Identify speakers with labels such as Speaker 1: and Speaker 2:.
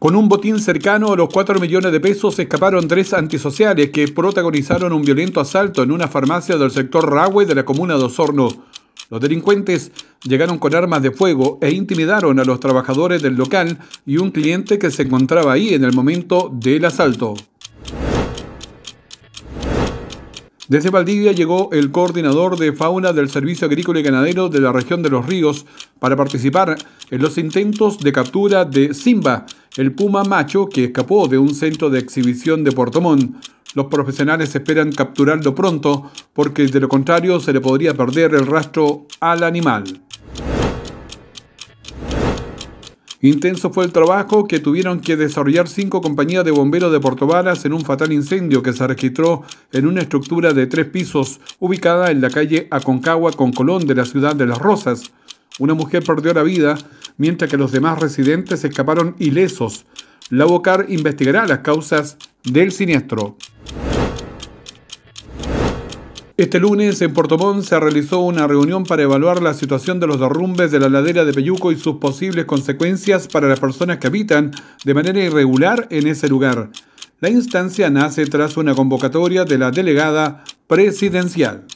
Speaker 1: Con un botín cercano a los 4 millones de pesos escaparon tres antisociales que protagonizaron un violento asalto en una farmacia del sector Rahue de la comuna de Osorno. Los delincuentes llegaron con armas de fuego e intimidaron a los trabajadores del local y un cliente que se encontraba ahí en el momento del asalto. Desde Valdivia llegó el coordinador de fauna del Servicio Agrícola y Ganadero de la región de Los Ríos para participar en los intentos de captura de Simba, el puma macho que escapó de un centro de exhibición de Portomón... Los profesionales esperan capturarlo pronto porque de lo contrario se le podría perder el rastro al animal. Intenso fue el trabajo que tuvieron que desarrollar cinco compañías de bomberos de Portobalas en un fatal incendio que se registró en una estructura de tres pisos ubicada en la calle Aconcagua con Colón de la ciudad de Las Rosas. Una mujer perdió la vida mientras que los demás residentes escaparon ilesos. La Bocar investigará las causas del siniestro. Este lunes en Portomón se realizó una reunión para evaluar la situación de los derrumbes de la ladera de Peyuco y sus posibles consecuencias para las personas que habitan de manera irregular en ese lugar. La instancia nace tras una convocatoria de la delegada presidencial.